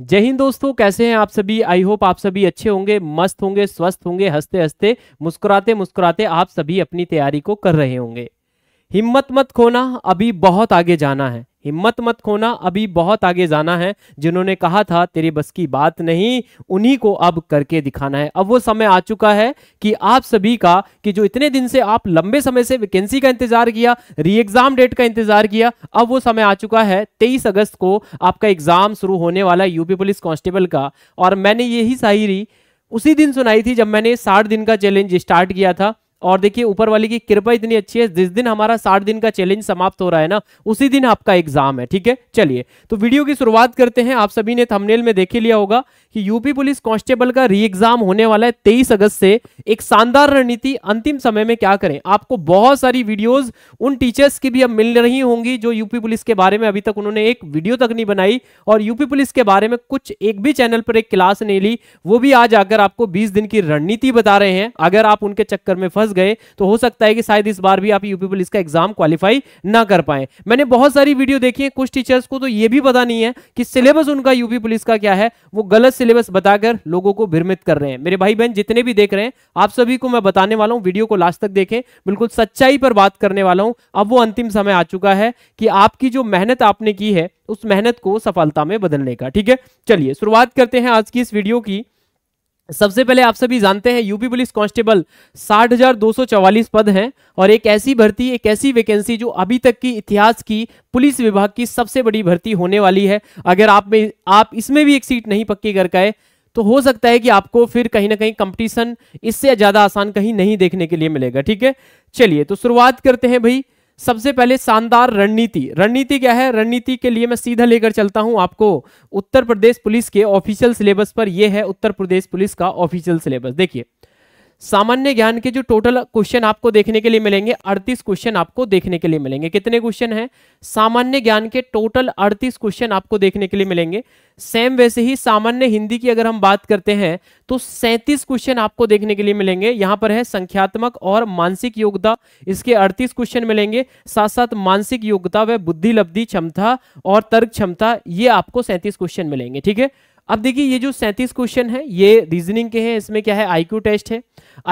जय हिंद दोस्तों कैसे हैं आप सभी आई होप आप सभी अच्छे होंगे मस्त होंगे स्वस्थ होंगे हंसते हंसते मुस्कुराते मुस्कुराते आप सभी अपनी तैयारी को कर रहे होंगे हिम्मत मत खोना अभी बहुत आगे जाना है हिम्मत मत खोना अभी बहुत आगे जाना है जिन्होंने कहा था तेरे बस की बात नहीं उन्हीं को अब करके दिखाना है अब वो समय आ चुका है कि आप सभी का कि जो इतने दिन से आप लंबे समय से वैकेंसी का इंतजार किया री एग्जाम डेट का इंतजार किया अब वो समय आ चुका है तेईस अगस्त को आपका एग्जाम शुरू होने वाला यूपी पुलिस कांस्टेबल का और मैंने यही शायरी उसी दिन सुनाई थी जब मैंने साठ दिन का चैलेंज स्टार्ट किया था और देखिए ऊपर वाले की कृपा इतनी अच्छी है जिस दिन हमारा साठ दिन का चैलेंज समाप्त हो रहा है ना उसी दिन आपका एग्जाम है ठीक है चलिए तो वीडियो की शुरुआत करते हैं आप सभी ने थंबनेल में देखे लिया होगा कि यूपी पुलिस कांस्टेबल का री एग्जाम होने वाला है तेईस अगस्त से एक शानदार रणनीति अंतिम समय में क्या करें आपको बहुत सारी वीडियोस उन टीचर्स की भी अब मिल रही होंगी जो यूपी पुलिस के बारे में अभी तक उन्होंने एक वीडियो तक नहीं बनाई और यूपी पुलिस के बारे में कुछ एक भी चैनल पर एक क्लास नहीं ली वो भी आज आकर आपको बीस दिन की रणनीति बता रहे हैं अगर आप उनके चक्कर में फंस गए तो हो सकता है कि शायद इस बार भी आप यूपी पुलिस का एग्जाम क्वालिफाई ना कर पाए मैंने बहुत सारी वीडियो देखी है कुछ टीचर्स को तो यह भी पता नहीं है कि सिलेबस उनका यूपी पुलिस का क्या है वो गलत सिलेबस बताकर लोगों को भ्रमित कर रहे हैं मेरे भाई बहन जितने भी देख रहे हैं आप सभी को मैं बताने वाला हूँ वीडियो को लास्ट तक देखें बिल्कुल सच्चाई पर बात करने वाला हूं अब वो अंतिम समय आ चुका है कि आपकी जो मेहनत आपने की है उस मेहनत को सफलता में बदलने का ठीक है चलिए शुरुआत करते हैं आज की इस वीडियो की सबसे पहले आप सभी जानते हैं यूपी पुलिस कांस्टेबल 60,244 पद हैं और एक ऐसी भर्ती एक ऐसी वैकेंसी जो अभी तक की इतिहास की पुलिस विभाग की सबसे बड़ी भर्ती होने वाली है अगर आप में आप इसमें भी एक सीट नहीं पक्की कर गए तो हो सकता है कि आपको फिर कहीं ना कहीं कंपटीशन इससे ज्यादा आसान कहीं नहीं देखने के लिए मिलेगा ठीक है चलिए तो शुरुआत करते हैं भाई सबसे पहले शानदार रणनीति रणनीति क्या है रणनीति के लिए मैं सीधा लेकर चलता हूं आपको उत्तर प्रदेश पुलिस के ऑफिशियल सिलेबस पर यह है उत्तर प्रदेश पुलिस का ऑफिशियल सिलेबस देखिए सामान्य ज्ञान के जो टोटल क्वेश्चन आपको देखने के लिए मिलेंगे अड़तीस क्वेश्चन आपको देखने के लिए मिलेंगे कितने क्वेश्चन हैं सामान्य ज्ञान के टोटल अड़तीस क्वेश्चन आपको देखने के लिए मिलेंगे सेम वैसे ही सामान्य हिंदी की अगर हम बात करते हैं तो सैंतीस क्वेश्चन आपको देखने के लिए मिलेंगे यहां पर है संख्यात्मक और मानसिक योग्यता इसके अड़तीस क्वेश्चन मिलेंगे साथ साथ मानसिक योग्यता व बुद्धि लब्धि क्षमता और तर्क क्षमता ये आपको सैंतीस क्वेश्चन मिलेंगे ठीक है अब देखिए ये जो सैंतीस क्वेश्चन है ये रीजनिंग के हैं इसमें क्या है आईक्यू टेस्ट है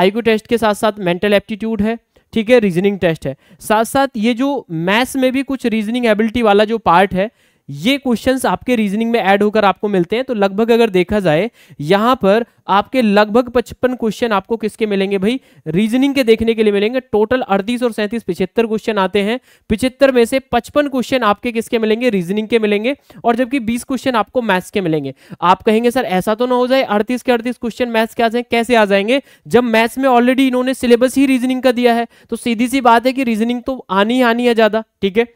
आईक्यू टेस्ट के साथ साथ मेंटल एप्टीट्यूड है ठीक है रीजनिंग टेस्ट है साथ साथ ये जो मैथ्स में भी कुछ रीजनिंग एबिलिटी वाला जो पार्ट है ये क्वेश्चंस आपके रीजनिंग में ऐड होकर आपको मिलते हैं तो लगभग अगर देखा जाए यहां पर आपके लगभग पचपन क्वेश्चन आपको किसके मिलेंगे भाई रीजनिंग के देखने के लिए मिलेंगे टोटल अड़तीस और सैंतीस पिछहत्तर क्वेश्चन आते हैं पिछहत्तर में से पचपन क्वेश्चन आपके किसके मिलेंगे रीजनिंग के मिलेंगे और जबकि बीस क्वेश्चन आपको मैथ्स के मिलेंगे आप कहेंगे सर ऐसा तो ना हो जाए अड़तीस के अड़तीस क्वेश्चन मैथ्स के आ जाए कैसे आ जाएंगे जब मैथ्स में ऑलरेडी इन्होंने सिलेबस ही रीजनिंग का दिया है तो सीधी सी बात है कि रीजनिंग तो आनी ही आनी है ज्यादा ठीक है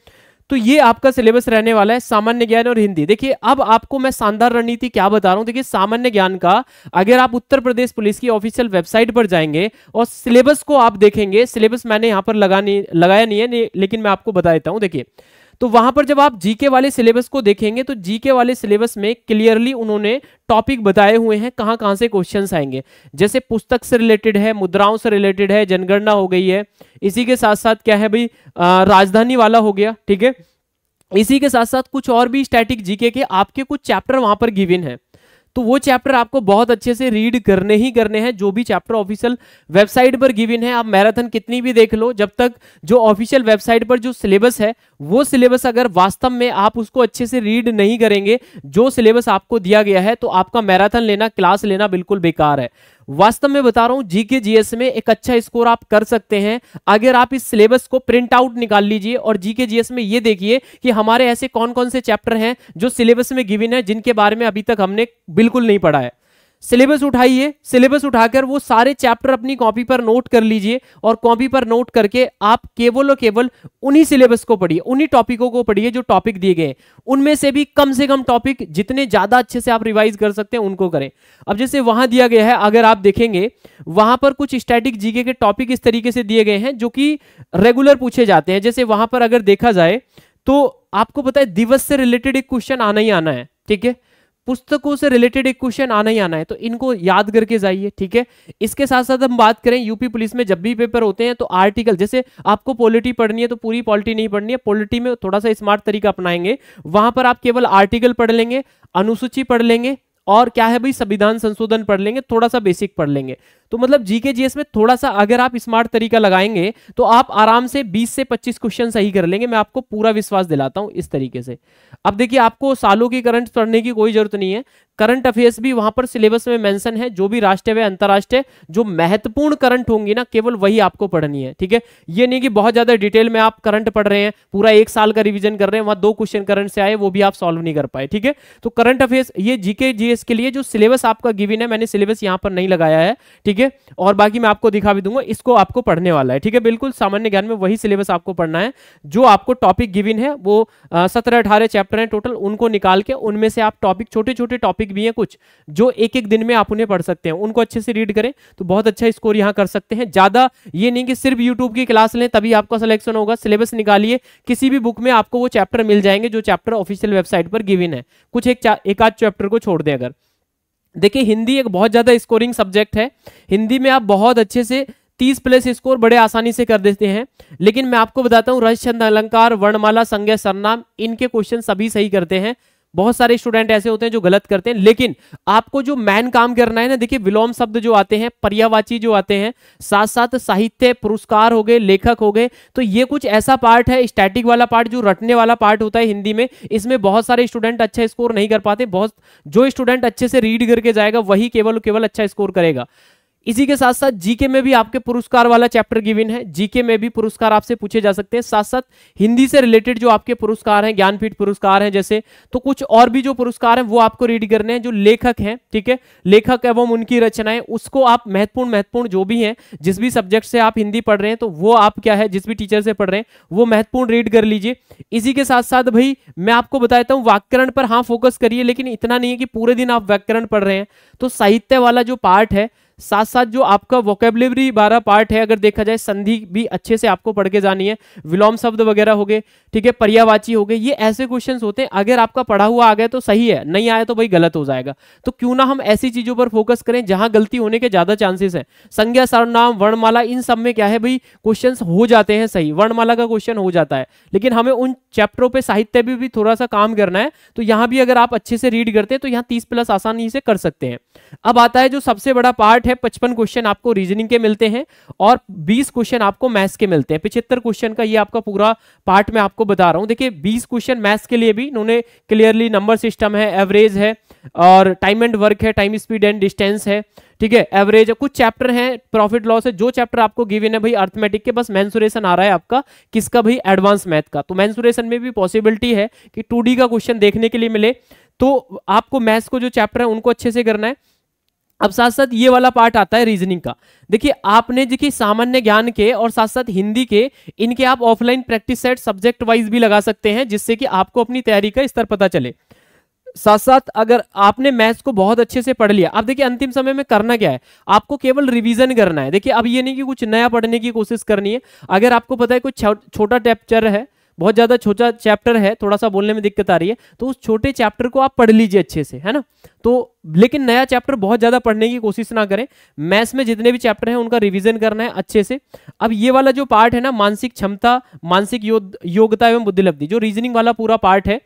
तो ये आपका सिलेबस रहने वाला है सामान्य ज्ञान और हिंदी देखिए अब आपको मैं शानदार रणनीति क्या बता रहा हूं देखिए सामान्य ज्ञान का अगर आप उत्तर प्रदेश पुलिस की ऑफिशियल वेबसाइट पर जाएंगे और सिलेबस को आप देखेंगे सिलेबस मैंने यहां पर लगा नहीं लगाया नहीं है नहीं, लेकिन मैं आपको बता देता हूं देखिए तो वहां पर जब आप जीके वाले सिलेबस को देखेंगे तो जीके वाले सिलेबस में क्लियरली उन्होंने टॉपिक बताए हुए हैं कहां कहां से क्वेश्चंस आएंगे जैसे पुस्तक से रिलेटेड है मुद्राओं से रिलेटेड है जनगणना हो गई है इसी के साथ साथ क्या है भाई राजधानी वाला हो गया ठीक है इसी के साथ साथ कुछ और भी स्टैटिक जीके के आपके कुछ चैप्टर वहां पर गिविन है तो वो चैप्टर आपको बहुत अच्छे से रीड करने ही करने हैं जो भी चैप्टर ऑफिशियल वेबसाइट पर गिविन है आप मैराथन कितनी भी देख लो जब तक जो ऑफिशियल वेबसाइट पर जो सिलेबस है वो सिलेबस अगर वास्तव में आप उसको अच्छे से रीड नहीं करेंगे जो सिलेबस आपको दिया गया है तो आपका मैराथन लेना क्लास लेना बिल्कुल बेकार है वास्तव में बता रहा हूं जीके जीएस में एक अच्छा स्कोर आप कर सकते हैं अगर आप इस सिलेबस को प्रिंट आउट निकाल लीजिए और जीके जीएस में ये देखिए कि हमारे ऐसे कौन कौन से चैप्टर हैं जो सिलेबस में गिविन है जिनके बारे में अभी तक हमने बिल्कुल नहीं पढ़ा है सिलेबस उठाइए सिलेबस उठाकर वो सारे चैप्टर अपनी कॉपी पर नोट कर लीजिए और कॉपी पर नोट करके आप केवल और केवल उन्हीं सिलेबस को पढ़िए उन्हीं टॉपिकों को पढ़िए जो टॉपिक दिए गए उनमें से भी कम से कम टॉपिक जितने ज़्यादा अच्छे से आप रिवाइज कर सकते हैं उनको करें अब जैसे वहां दिया गया है अगर आप देखेंगे वहां पर कुछ स्टैटिक जीके के टॉपिक इस तरीके से दिए गए हैं जो कि रेगुलर पूछे जाते हैं जैसे वहां पर अगर देखा जाए तो आपको पता है दिवस से रिलेटेड एक क्वेश्चन आना ही आना है ठीक है पुस्तकों से रिलेटेड एक क्वेश्चन आना ही आना है तो इनको याद करके जाइए ठीक है इसके साथ साथ हम बात करें यूपी पुलिस में जब भी पेपर होते हैं तो आर्टिकल जैसे आपको पॉलिटी पढ़नी है तो पूरी पॉलिटी नहीं पढ़नी है पॉलिटी में थोड़ा सा स्मार्ट तरीका अपनाएंगे वहां पर आप केवल आर्टिकल पढ़ लेंगे अनुसूची पढ़ लेंगे और क्या है भाई संविधान संशोधन पढ़ लेंगे थोड़ा सा बेसिक पढ़ लेंगे तो मतलब जीके जीएस में थोड़ा सा अगर आप स्मार्ट तरीका लगाएंगे तो आप आराम से 20 से 25 क्वेश्चन सही कर लेंगे मैं आपको पूरा विश्वास दिलाता हूं इस तरीके से अब देखिए आपको सालों की करंट पढ़ने की कोई जरूरत नहीं है करंट अफेयर्स भी वहां पर सिलेबस में मेंशन है जो भी राष्ट्रीय व अंतर्राष्ट्रीय जो महत्वपूर्ण करंट होंगी ना केवल वही आपको पढ़नी है ठीक है ये नहीं कि बहुत ज्यादा डिटेल में आप करंट पढ़ रहे हैं पूरा एक साल का रिविजन कर रहे हैं वहां दो क्वेश्चन करंट से आए वो भी आप सॉल्व नहीं कर पाए ठीक है तो करंट अफेयर्स ये जीके जीएस के लिए जो सिलेबस आपका गिविन है मैंने सिलेबस यहां पर नहीं लगाया है ठीक है ठीक है और बाकी मैं आपको दिखा भी दूंगा इसको आपको पढ़ने वाला है ठीक है बिल्कुल सामान्य ज्ञान में वही सिलेबस आपको पढ़ना है जो आपको टॉपिक गिविन है वो सत्रह अठारह चैप्टर हैं टोटल उनको निकाल के उनमें से आप टॉपिक छोटे छोटे टॉपिक भी हैं कुछ जो एक एक दिन में आप उन्हें पढ़ सकते हैं उनको अच्छे से रीड करें तो बहुत अच्छा स्कोर यहाँ कर सकते हैं ज़्यादा ये नहीं कि सिर्फ यूट्यूब की क्लास लें तभी आपका सिलेक्शन होगा सिलेबस निकालिए किसी भी बुक में आपको वो चैप्टर मिल जाएंगे जो चैप्टर ऑफिशियल वेबसाइट पर गिविन है कुछ एक आध चैप्टर को छोड़ दें अगर देखिए हिंदी एक बहुत ज़्यादा स्कोरिंग सब्जेक्ट है हिंदी में आप बहुत अच्छे से तीस प्लस स्कोर बड़े आसानी से कर देते हैं लेकिन मैं आपको बताता हूँ रसचंद अलंकार वर्णमाला संज्ञा सरनाम इनके क्वेश्चन सभी सही करते हैं बहुत सारे स्टूडेंट ऐसे होते हैं जो गलत करते हैं लेकिन आपको जो मैन काम करना है ना देखिए विलोम शब्द जो आते हैं पर्यावाची जो आते हैं साथ साथ साहित्य पुरस्कार हो गए लेखक हो गए तो ये कुछ ऐसा पार्ट है स्टैटिक वाला पार्ट जो रटने वाला पार्ट होता है हिंदी में इसमें बहुत सारे स्टूडेंट अच्छा स्कोर नहीं कर पाते बहुत जो स्टूडेंट अच्छे से रीड करके जाएगा वही केवल केवल अच्छा स्कोर करेगा इसी के साथ साथ जीके में भी आपके पुरस्कार वाला चैप्टर गिवन है जीके में भी पुरस्कार आपसे पूछे जा सकते हैं साथ साथ हिंदी से रिलेटेड जो आपके पुरस्कार हैं ज्ञानपीठ पुरस्कार हैं जैसे तो कुछ और भी जो पुरस्कार हैं वो आपको रीड करने हैं जो लेखक हैं ठीक है लेखक एवं उनकी रचनाएं उसको आप महत्वपूर्ण महत्वपूर्ण जो भी हैं जिस भी सब्जेक्ट से आप हिंदी पढ़ रहे हैं तो वो आप क्या है जिस भी टीचर से पढ़ रहे हैं वो महत्वपूर्ण रीड कर लीजिए इसी के साथ साथ भाई मैं आपको बता देता हूँ व्याकरण पर हाँ फोकस करिए लेकिन इतना नहीं है कि पूरे दिन आप व्याकरण पढ़ रहे हैं तो साहित्य वाला जो पार्ट है साथ साथ जो आपका वोकेबलरी बारह पार्ट है अगर देखा जाए संधि भी अच्छे से आपको पढ़ के जानी है विलोम शब्द वगैरह हो गए ठीक है पर्यावाची हो गए ये ऐसे क्वेश्चन होते हैं अगर आपका पढ़ा हुआ आ गया तो सही है नहीं आया तो भाई गलत हो जाएगा तो क्यों ना हम ऐसी चीजों पर फोकस करें जहां गलती होने के ज्यादा चांसेस है संज्ञा सर्वनाम वर्णमाला इन सब में क्या है भाई क्वेश्चन हो जाते हैं सही वर्णमाला का क्वेश्चन हो जाता है लेकिन हमें उन चैप्टरों पर साहित्य भी, भी थोड़ा सा काम करना है तो यहां भी अगर आप अच्छे से रीड करते हैं तो यहाँ तीस प्लस आसानी से कर सकते हैं अब आता है जो सबसे बड़ा पार्ट है पचपन क्वेश्चन आपको रीजनिंग के मिलते हैं और बीस क्वेश्चन आपको मैथ्स के मिलते हैं पिछहत्तर क्वेश्चन का ये आपका पूरा पार्ट मैं आपको बता रहा हूँ देखिए बीस क्वेश्चन मैथ्स के लिए भी इन्होंने क्लियरली नंबर सिस्टम है एवरेज है और टाइम एंड वर्क है टाइम स्पीड एंड डिस्टेंस है ठीक है एवरेज कुछ चैप्टर हैं प्रॉफिट लॉस है जो चैप्टर आपको गिवन है भाई अर्थमेटिक के बस मैंसुरेशन आ रहा है आपका किसका भाई एडवांस मैथ का तो मैंसुरेशन में भी पॉसिबिलिटी है कि टू का क्वेश्चन देखने के लिए मिले तो आपको मैथ्स को जो चैप्टर है उनको अच्छे से करना है अब साथ साथ ये वाला पार्ट आता है रीजनिंग का देखिए आपने देखिए सामान्य ज्ञान के और साथ साथ हिंदी के इनके आप offline practice set subject wise भी लगा सकते हैं जिससे कि आपको अपनी तैयारी का स्तर पता चले साथ साथ अगर आपने मैथ्स को बहुत अच्छे से पढ़ लिया आप देखिए अंतिम समय में करना क्या है आपको केवल रिवीजन करना है देखिए अब ये नहीं कि कुछ नया पढ़ने की कोशिश करनी है अगर आपको पता है कुछ छोटा टेप्चर है बहुत ज़्यादा छोटा चैप्टर है थोड़ा सा बोलने में दिक्कत आ रही है तो उस छोटे चैप्टर को आप पढ़ लीजिए अच्छे से है ना तो लेकिन नया चैप्टर बहुत ज़्यादा पढ़ने की कोशिश ना करें मैथ्स में जितने भी चैप्टर हैं उनका रिवीजन करना है अच्छे से अब ये वाला जो पार्ट है ना मानसिक क्षमता मानसिक योग्यता एवं बुद्धिलब्धि जो रीजनिंग वाला पूरा पार्ट है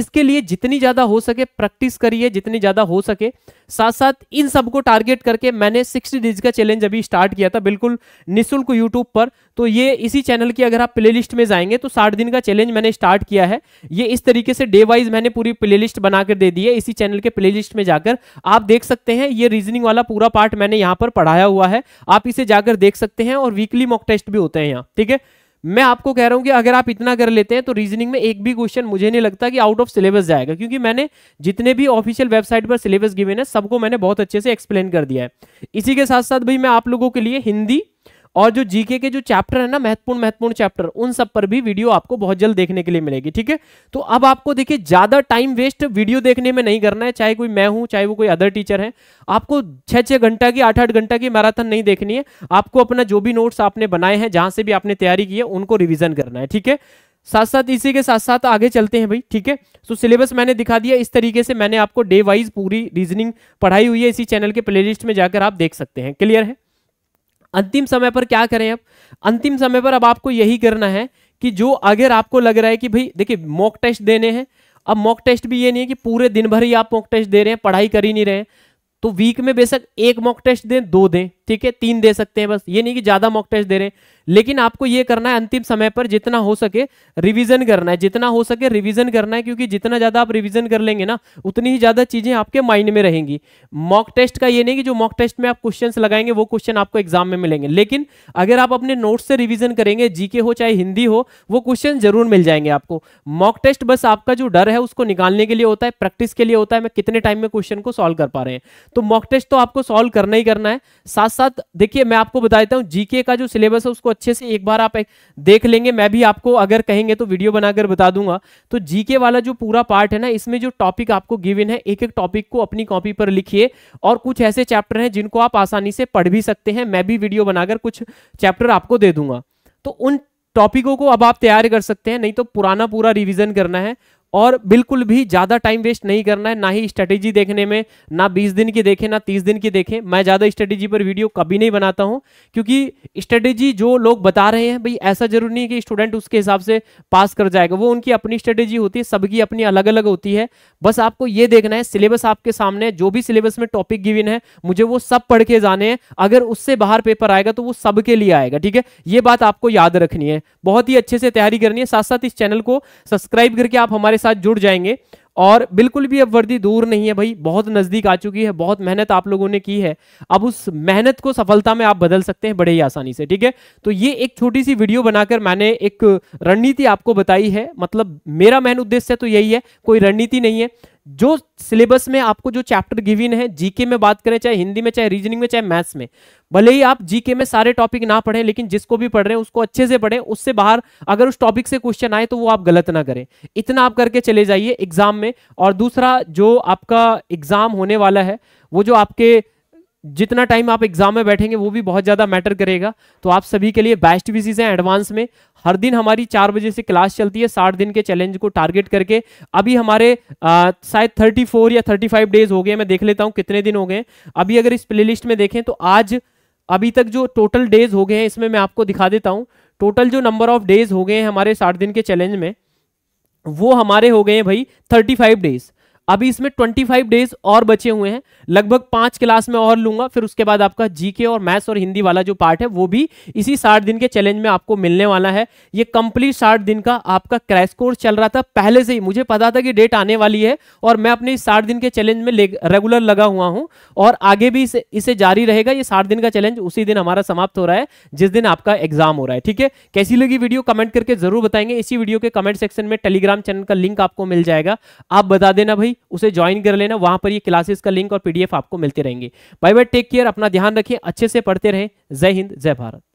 इसके लिए जितनी ज़्यादा हो सके प्रैक्टिस करिए जितनी ज़्यादा हो सके साथ साथ इन सबको टारगेट करके मैंने सिक्सटी डेज का चैलेंज अभी स्टार्ट किया था बिल्कुल निःशुल्क यूट्यूब पर तो ये इसी चैनल की अगर आप प्ले में जाएंगे तो साठ दिन का चैलेंज मैंने स्टार्ट किया है ये इस तरीके से डे वाइज मैंने पूरी प्ले बनाकर दे दी है इसी चैनल के प्ले लिस्ट में जाकर आप देख सकते हैं ये रीजनिंग वाला पूरा पार्ट मैंने यहां पर पढ़ाया हुआ है आप इसे जाकर देख सकते हैं और वीकली मॉक टेस्ट भी होते हैं यहाँ ठीक है मैं आपको कह रहा हूं कि अगर आप इतना कर लेते हैं तो रीजनिंग में एक भी क्वेश्चन मुझे नहीं लगता कि आउट ऑफ सिलेबस जाएगा क्योंकि मैंने जितने भी ऑफिशियल वेबसाइट पर सिलेबस गिवेन है सबको मैंने बहुत अच्छे से एक्सप्लेन कर दिया है इसी के साथ साथ भाई मैं आप लोगों के लिए हिंदी और जो जीके के जो चैप्टर है ना महत्वपूर्ण महत्वपूर्ण चैप्टर उन सब पर भी वीडियो आपको बहुत जल्द देखने के लिए मिलेगी ठीक है तो अब आपको देखिए ज्यादा टाइम वेस्ट वीडियो देखने में नहीं करना है चाहे कोई मैं हूं चाहे वो कोई अदर टीचर है आपको छह छह घंटा की आठ आठ घंटा की मैराथन नहीं देखनी है आपको अपना जो भी नोट्स आपने बनाए हैं जहां से भी आपने तैयारी की है उनको रिविजन करना है ठीक है साथ साथ इसी के साथ साथ आगे चलते हैं भाई ठीक है सो सिलेबस मैंने दिखा दिया इस तरीके से मैंने आपको डे वाइज पूरी रीजनिंग पढ़ाई हुई है इसी चैनल के प्लेलिस्ट में जाकर आप देख सकते हैं क्लियर है अंतिम समय पर क्या करें अब अंतिम समय पर अब आपको यही करना है कि जो अगर आपको लग रहा है कि भाई देखिए मॉक टेस्ट देने हैं अब मॉक टेस्ट भी ये नहीं है कि पूरे दिन भर ही आप मॉक टेस्ट दे रहे हैं पढ़ाई कर ही नहीं रहे हैं तो वीक में बेशक एक मॉक टेस्ट दें दो दें ठीक है तीन दे सकते हैं बस ये नहीं कि ज़्यादा मॉक टेस्ट दे रहे हैं लेकिन आपको यह करना है अंतिम समय पर जितना हो सके रिविजन करना है जितना हो सके रिविजन करना है क्योंकि जितना ज़्यादा आप रिविजन कर लेंगे ना उतनी ही ज़्यादा चीज़ें आपके माइंड में रहेंगी मॉक टेस्ट का ये नहीं कि जो मॉक टेस्ट में आप क्वेश्चन लगाएंगे वो क्वेश्चन आपको एग्जाम में मिलेंगे लेकिन अगर आप अपने नोट्स से रिविजन करेंगे जीके हो चाहे हिंदी हो वो क्वेश्चन जरूर मिल जाएंगे आपको मॉक टेस्ट बस आपका जो डर है उसको निकालने के लिए होता है प्रैक्टिस के लिए होता है मैं कितने टाइम में क्वेश्चन को सोल्व कर पा रहे हैं तो मॉक टेस्ट तो आपको सॉल्व करना ही करना है साथ साथ देखिए मैं आपको बता देता हूँ जीके का जो सिलेबस है उसको अच्छे से एक बार आप एक देख लेंगे मैं भी आपको अगर कहेंगे तो वीडियो बनाकर बता दूंगा तो जीके वाला जो पूरा पार्ट है ना इसमें जो टॉपिक आपको गिवन है एक एक टॉपिक को अपनी कॉपी पर लिखिए और कुछ ऐसे चैप्टर हैं जिनको आप आसानी से पढ़ भी सकते हैं मैं भी वीडियो बनाकर कुछ चैप्टर आपको दे दूंगा तो उन टॉपिकों को अब आप तैयार कर सकते हैं नहीं तो पुराना पूरा रिविजन करना है और बिल्कुल भी ज़्यादा टाइम वेस्ट नहीं करना है ना ही स्ट्रेटेजी देखने में ना 20 दिन की देखें ना 30 दिन की देखें मैं ज़्यादा स्ट्रेटेजी पर वीडियो कभी नहीं बनाता हूं क्योंकि स्ट्रेटेजी जो लोग बता रहे हैं भाई ऐसा जरूरी नहीं है कि स्टूडेंट उसके हिसाब से पास कर जाएगा वो उनकी अपनी स्ट्रेटेजी होती है सबकी अपनी अलग अलग होती है बस आपको ये देखना है सिलेबस आपके सामने जो भी सिलेबस में टॉपिक गिविन है मुझे वो सब पढ़ के जाने हैं अगर उससे बाहर पेपर आएगा तो वो सबके लिए आएगा ठीक है ये बात आपको याद रखनी है बहुत ही अच्छे से तैयारी करनी है साथ साथ इस चैनल को सब्सक्राइब करके आप हमारे साथ जुड़ जाएंगे और बिल्कुल भी अब वर्दी दूर नहीं है भाई बहुत नज़दीक आ चुकी है बहुत मेहनत आप लोगों ने की है अब उस मेहनत को सफलता में आप बदल सकते हैं बड़े ही आसानी से ठीक है तो ये एक छोटी सी वीडियो बनाकर मैंने एक रणनीति आपको बताई है मतलब मेरा मेन उद्देश्य तो यही है कोई रणनीति नहीं है जो सिलेबस में आपको जो चैप्टर गिविन है जीके में बात करें चाहे हिंदी में चाहे रीजनिंग में चाहे मैथ्स में भले ही आप जीके में सारे टॉपिक ना पढ़े लेकिन जिसको भी पढ़ रहे हैं उसको अच्छे से पढ़े उससे बाहर अगर उस टॉपिक से क्वेश्चन आए तो वो आप गलत ना करें इतना आप करके चले जाइए एग्जाम में और दूसरा जो आपका एग्जाम होने वाला है वो जो आपके जितना टाइम आप एग्जाम में बैठेंगे वो भी बहुत ज़्यादा मैटर करेगा तो आप सभी के लिए बेस्ट विशेज हैं एडवांस में हर दिन हमारी चार बजे से क्लास चलती है साठ दिन के चैलेंज को टारगेट करके अभी हमारे शायद थर्टी फोर या थर्टी फाइव डेज हो गए मैं देख लेता हूँ कितने दिन हो गए अभी अगर इस प्ले में देखें तो आज अभी तक जो टोटल डेज हो गए हैं इसमें मैं आपको दिखा देता हूँ टोटल जो नंबर ऑफ डेज हो गए हैं हमारे साठ दिन के चैलेंज में वो हमारे हो गए हैं भाई थर्टी फाइव डेज़ अभी इसमें 25 डेज और बचे हुए हैं लगभग पांच क्लास में और लूंगा फिर उसके बाद आपका जीके और मैथ्स और हिंदी वाला जो पार्ट है वो भी इसी साठ दिन के चैलेंज में आपको मिलने वाला है ये कंप्लीट साठ दिन का आपका क्रैश कोर्स चल रहा था पहले से ही मुझे पता था कि डेट आने वाली है और मैं अपने इस साठ दिन के चैलेंज में रेगुलर लगा हुआ हूं और आगे भी इसे, इसे जारी रहेगा ये साठ दिन का चैलेंज उसी दिन हमारा समाप्त हो रहा है जिस दिन आपका एग्जाम हो रहा है ठीक है कैसी लगी वीडियो कमेंट करके जरूर बताएंगे इसी वीडियो के कमेंट सेक्शन में टेलीग्राम चैनल का लिंक आपको मिल जाएगा आप बता देना भाई गई उसे ज्वाइन कर लेना वहां पर ये क्लासेस का लिंक और पीडीएफ आपको मिलते रहेंगे बाय बाय टेक केयर अपना ध्यान रखिए अच्छे से पढ़ते रहें जय हिंद जय भारत